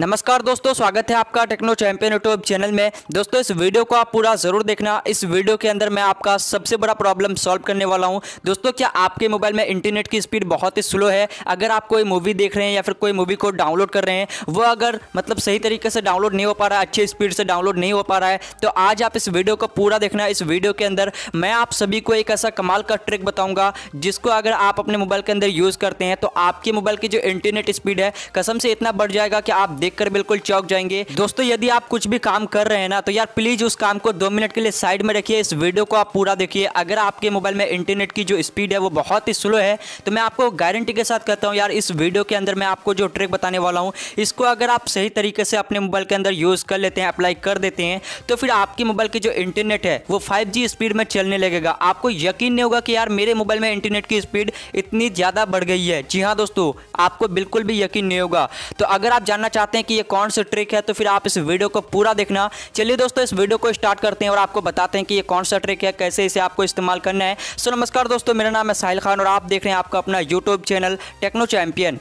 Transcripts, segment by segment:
नमस्कार दोस्तों स्वागत है आपका टेक्नो चैंपियन यूट्यूब चैनल में दोस्तों इस वीडियो को आप पूरा ज़रूर देखना इस वीडियो के अंदर मैं आपका सबसे बड़ा प्रॉब्लम सॉल्व करने वाला हूं दोस्तों क्या आपके मोबाइल में इंटरनेट की स्पीड बहुत ही स्लो है अगर आप कोई मूवी देख रहे हैं या फिर कोई मूवी को डाउनलोड कर रहे हैं वो अगर मतलब सही तरीके से डाउनलोड नहीं हो पा रहा है अच्छी स्पीड से डाउनलोड नहीं हो पा रहा है तो आज आप इस वीडियो को पूरा देखना इस वीडियो के अंदर मैं आप सभी को एक ऐसा कमाल का ट्रिक बताऊँगा जिसको अगर आप अपने मोबाइल के अंदर यूज़ करते हैं तो आपके मोबाइल की जो इंटरनेट स्पीड है कसम से इतना बढ़ जाएगा कि आप देखकर बिल्कुल चौक जाएंगे दोस्तों यदि आप कुछ भी काम कर रहे हैं ना तो यार प्लीज उस काम को दो मिनट के लिए साइड में रखिए इस वीडियो को आप पूरा देखिए अगर आपके मोबाइल में इंटरनेट की जो स्पीड है वो बहुत ही स्लो है तो मैं आपको गारंटी के साथ कहता हूँ यार इस वीडियो के अंदर मैं आपको जो ट्रिक बताने वाला हूँ इसको अगर आप सही तरीके से अपने मोबाइल के अंदर यूज़ कर लेते हैं अप्लाई कर देते हैं तो फिर आपके मोबाइल की जो इंटरनेट है वो फाइव स्पीड में चलने लगेगा आपको यकीन नहीं होगा कि यार मेरे मोबाइल में इंटरनेट की स्पीड इतनी ज़्यादा बढ़ गई है जी हाँ दोस्तों आपको बिल्कुल भी यकीन नहीं होगा तो अगर आप जानना चाहते हैं कि ये कौन सी ट्रिक है तो फिर आप इस वीडियो को पूरा देखना चलिए दोस्तों इस वीडियो को स्टार्ट करते हैं और आपको बताते हैं कि ये कौन सा ट्रिक है कैसे इसे आपको इस्तेमाल करना है सो नमस्कार दोस्तों मेरा नाम है साहिल खान और आप देख रहे हैं आपका अपना यूट्यूब चैनल टेक्नो चैंपियन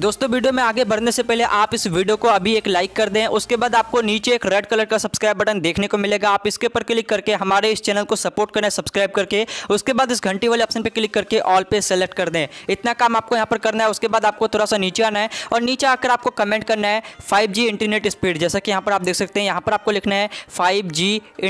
दोस्तों वीडियो में आगे बढ़ने से पहले आप इस वीडियो को अभी एक लाइक कर दें उसके बाद आपको नीचे एक रेड कलर का सब्सक्राइब बटन देखने को मिलेगा आप इसके ऊपर क्लिक करके हमारे इस चैनल को सपोर्ट करें सब्सक्राइब करके उसके बाद इस घंटी वाले ऑप्शन पर क्लिक करके ऑल पे सेलेक्ट कर दें इतना काम आपको यहाँ पर करना है उसके बाद आपको थोड़ा सा नीचे आना है और नीचे आकर आपको कमेंट करना है फाइव इंटरनेट स्पीड जैसा कि यहाँ पर आप देख सकते हैं यहाँ पर आपको लिखना है फाइव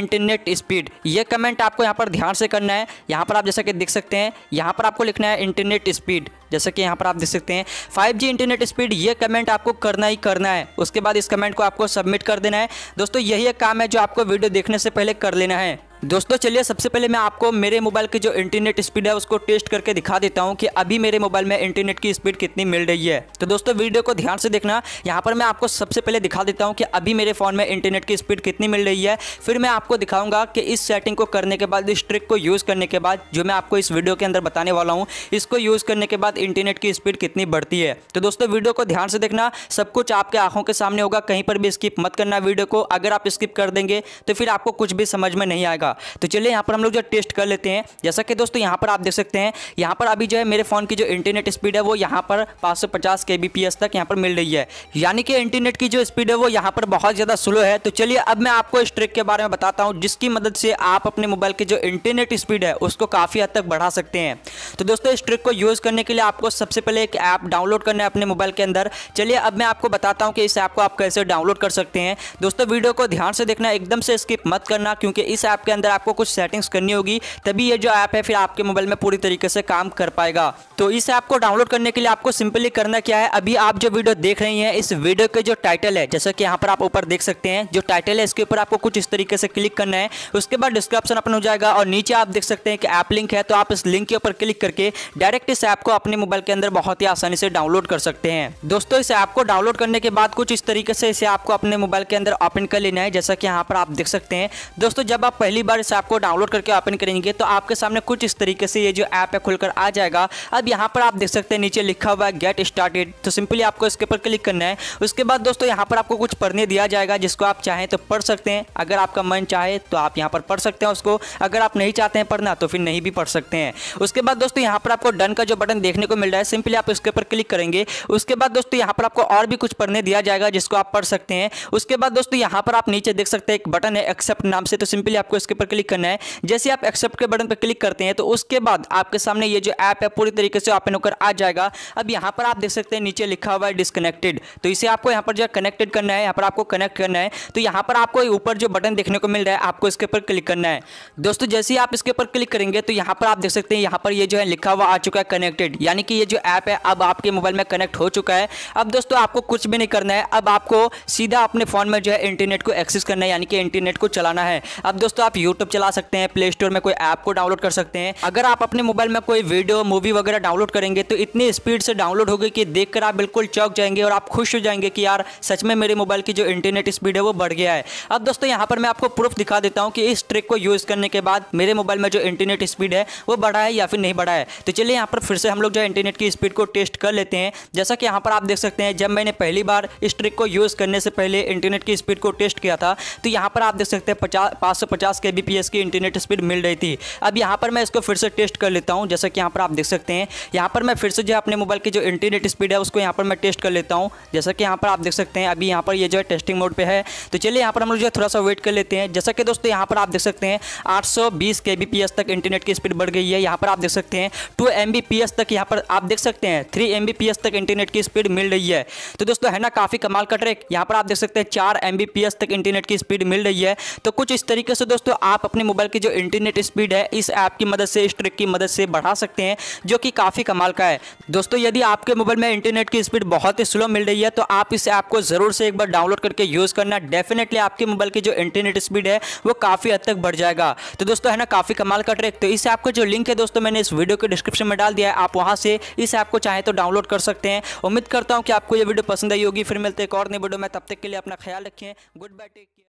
इंटरनेट स्पीड ये कमेंट आपको यहाँ पर ध्यान से करना है यहाँ पर आप जैसा कि देख सकते हैं यहाँ पर आपको लिखना है इंटरनेट स्पीड जैसा कि यहाँ पर आप देख सकते हैं फाइव इंटरनेट स्पीड ये कमेंट आपको करना ही करना है उसके बाद इस कमेंट को आपको सबमिट कर देना है दोस्तों यही एक काम है जो आपको वीडियो देखने से पहले कर लेना है दोस्तों चलिए सबसे पहले मैं आपको मेरे मोबाइल की जो इंटरनेट स्पीड है उसको टेस्ट करके दिखा देता हूँ कि अभी मेरे मोबाइल में इंटरनेट की स्पीड कितनी मिल रही है तो दोस्तों वीडियो को ध्यान से देखना यहाँ पर मैं आपको सबसे पहले दिखा देता हूँ कि अभी मेरे फ़ोन में इंटरनेट की स्पीड कितनी मिल रही है फिर मैं आपको दिखाऊंगा कि इस सेटिंग को करने के बाद इस ट्रिक को यूज़ करने के बाद जो मैं आपको इस वीडियो के अंदर बताने वाला हूँ इसको यूज़ करने के बाद इंटरनेट की स्पीड कितनी बढ़ती है तो दोस्तों वीडियो को ध्यान से देखना सब कुछ आपके आंखों के सामने होगा कहीं पर भी स्किप मत करना वीडियो को अगर आप स्किप कर देंगे तो फिर आपको कुछ भी समझ में नहीं आएगा होगा तो चलिए यहाँ पर हम लोग जो टेस्ट कर लेते हैं जैसा कि दोस्तों यहाँ पर आप देख सकते हैं यहाँ पर अभी जो है मेरे फ़ोन की जो इंटरनेट स्पीड है वो यहाँ पर पाँच सौ पचास के बी पी एस तक यहाँ पर मिल रही है यानी कि इंटरनेट की जो स्पीड है वो यहाँ पर बहुत ज़्यादा स्लो है तो चलिए अब मैं आपको इस ट्रिक के बारे में बताता हूँ जिसकी मदद से आप अपने मोबाइल की जो इंटरनेट स्पीड है उसको काफ़ी हद तक बढ़ा सकते हैं तो दोस्तों इस ट्रिक को यूज़ करने के लिए आपको सबसे पहले एक ऐप डाउनलोड करना है अपने मोबाइल के अंदर चलिए अब मैं आपको बताता हूँ कि इस ऐप को आप कैसे डाउनलोड कर सकते हैं दोस्तों वीडियो को ध्यान से देखना एकदम से स्किप मत करना क्योंकि इस ऐप के अंदर अंदर आपको कुछ सेटिंग्स करनी होगी तभी ये जो ऐप है फिर आपके मोबाइल में पूरी तरीके से काम कर पाएगा तो इस ऐप को डाउनलोड करने के लिए आपको सिंपली करना क्या है अभी आप जो वीडियो देख रही हैं इस वीडियो के जो टाइटल है जैसा कि यहाँ पर आप ऊपर देख सकते हैं जो टाइटल है इसके ऊपर आपको कुछ इस तरीके से क्लिक करना है उसके बाद डिस्क्रिप्शन अपन हो जाएगा और नीचे आप देख सकते हैं कि ऐप लिंक है तो आप इस लिंक के ऊपर क्लिक करके डायरेक्ट इस ऐप को अपने मोबाइल के अंदर बहुत ही आसानी से डाउनलोड कर सकते हैं दोस्तों इस ऐप को डाउनलोड करने के बाद कुछ इस तरीके से इसे आपको अपने मोबाइल के अंदर ओपन कर लेना है जैसा कि यहाँ पर आप देख सकते हैं दोस्तों जब आप पहली पहली बार इसे आपको डाउनलोड करके ओपन करेंगे तो आपके सामने कुछ इस तरीके से ये जो ऐप है खुलकर आ जाएगा अब यहाँ पर आप देख सकते हैं नीचे लिखा हुआ है गेट स्टार्टेड तो सिंपली आपको इसके ऊपर क्लिक करना है उसके बाद दोस्तों यहाँ पर आपको कुछ पढ़ने दिया जाएगा जिसको आप चाहें तो पढ़ सकते हैं अगर आपका मन चाहे तो आप यहाँ पर पढ़ सकते हैं उसको अगर आप नहीं चाहते हैं पढ़ना तो फिर नहीं भी पढ़ सकते हैं उसके बाद दोस्तों यहाँ पर आपको डन का जो बटन देखने को मिल रहा है सिंपली आप इसके ऊपर क्लिक करेंगे उसके बाद दोस्तों यहाँ पर आपको और भी कुछ पढ़ने दिया जाएगा जिसको आप पढ़ सकते हैं उसके बाद दोस्तों यहाँ पर आप नीचे देख सकते हैं एक बटन है एक्सेप्ट नाम से तो सिंपली आपको इसके के ऊपर क्लिक करना है जैसे आप एक्सेप्ट के बटन पर क्लिक करते हैं तो उसके बाद आपके सामने ये जो ऐप है पूरी तरीके से ओपन होकर आ जाएगा अब यहाँ पर आप देख सकते हैं नीचे लिखा हुआ है डिसकनेक्टेड तो इसे आपको यहाँ पर जो कनेक्टेड करना है यहाँ पर आपको कनेक्ट करना है तो यहाँ पर आपको ऊपर जो बटन देखने को मिल रहा है आपको इसके ऊपर क्लिक करना है दोस्तों जैसे ही आप इसके ऊपर क्लिक करेंगे तो यहाँ पर आप देख सकते हैं यहाँ पर ये जो है लिखा हुआ आ चुका है कनेक्टेड यानी कि ये जो ऐप है अब आपके मोबाइल में कनेक्ट हो चुका है अब दोस्तों आपको कुछ भी नहीं करना है अब आपको सीधा अपने फ़ोन में जो है इंटरनेट को एक्सेस करना है यानी कि इंटरनेट को चलाना है अब दोस्तों आप यूट्यूब चला सकते हैं प्ले स्टोर में कोई ऐप को डाउनलोड कर सकते हैं अगर आप अपने मोबाइल में कोई वीडियो मूवी वगैरह डाउनलोड करेंगे तो इतनी स्पीड से डाउनलोड होगी कि देखकर आप बिल्कुल चौक जाएंगे और आप खुश हो जाएंगे कि यार सच में मेरे मोबाइल की जो इंटरनेट स्पीड है वो बढ़ गया है अब दोस्तों यहाँ पर मैं आपको प्रूफ दिखा देता हूँ कि इस ट्रिक को यूज़ करने के बाद मेरे मोबाइल में जो इंटरनेट स्पीड है वो बढ़ा है या फिर नहीं बढ़ा है तो चलिए यहाँ पर फिर से हम लोग जो इंटरनेट की स्पीड को टेस्ट कर लेते हैं जैसा कि यहाँ पर आप देख सकते हैं जब मैंने पहली बार इस ट्रिक को यूज़ करने से पहले इंटरनेट की स्पीड को टेस्ट किया था तो यहाँ पर आप देख सकते हैं पचास पाँच सौ पचास के केबीपीएस की इंटरनेट स्पीड मिल रही थी अब यहाँ पर मैं इसको फिर से टेस्ट कर लेता हूँ जैसा कि यहाँ पर आप देख सकते हैं यहाँ पर मैं फिर से जो अपने मोबाइल की जो इंटरनेट स्पीड है उसको यहाँ पर मैं टेस्ट कर लेता हूँ जैसा कि यहाँ पर आप देख सकते हैं अभी यहाँ पर ये जो है टेस्टिंग मोड पर है तो चलिए यहाँ पर हम लोग जो है थोड़ा सा वेट कर लेते हैं जैसा कि दोस्तों यहाँ पर आप देख सकते हैं आठ सौ तक इंटरनेट की स्पीड बढ़ गई है यहाँ पर आप देख सकते हैं टू एम तक यहाँ पर आप देख सकते हैं थ्री एम तक इंटरनेट की स्पीड मिल रही है तो दोस्तों है ना काफ़ी कमाल का ट्रैक यहाँ पर आप देख सकते हैं चार एम तक इंटरनेट की स्पीड मिल रही है तो कुछ इस तरीके से दोस्तों आप अपने मोबाइल की जो इंटरनेट स्पीड है इस ऐप की मदद से इस ट्रिक की मदद से बढ़ा सकते हैं जो कि काफ़ी कमाल का है दोस्तों यदि आपके मोबाइल में इंटरनेट की स्पीड बहुत ही स्लो मिल रही है तो आप इस ऐप को ज़रूर से एक बार डाउनलोड करके यूज़ करना डेफिनेटली आपके मोबाइल की जो इंटरनेट स्पीड है वो काफ़ी हद तक बढ़ जाएगा तो दोस्तों है ना काफ़ी कमाल का ट्रिक तो इस ऐप का जो लिंक है दोस्तों मैंने इस वीडियो के डिस्क्रिप्शन में डाल दिया है आप वहाँ से इस ऐप को चाहें तो डाउनलोड कर सकते हैं उम्मीद करता हूँ कि आपको ये वीडियो पसंद आई होगी फिर मिलते एक और नई वीडियो में तब तक के लिए अपना ख्याल रखें गुड बाय टेक